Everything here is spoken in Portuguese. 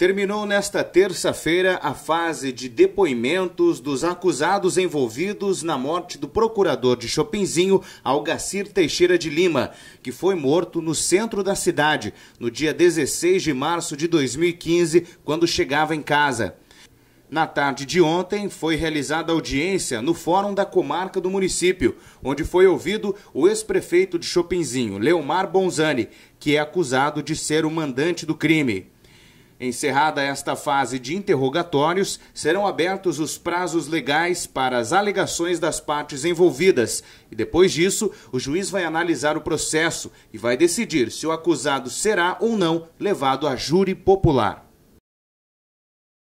Terminou nesta terça-feira a fase de depoimentos dos acusados envolvidos na morte do procurador de Chopinzinho, Algacir Teixeira de Lima, que foi morto no centro da cidade no dia 16 de março de 2015, quando chegava em casa. Na tarde de ontem, foi realizada audiência no Fórum da Comarca do município, onde foi ouvido o ex-prefeito de Chopinzinho, Leomar Bonzani, que é acusado de ser o mandante do crime. Encerrada esta fase de interrogatórios, serão abertos os prazos legais para as alegações das partes envolvidas. E depois disso, o juiz vai analisar o processo e vai decidir se o acusado será ou não levado a júri popular.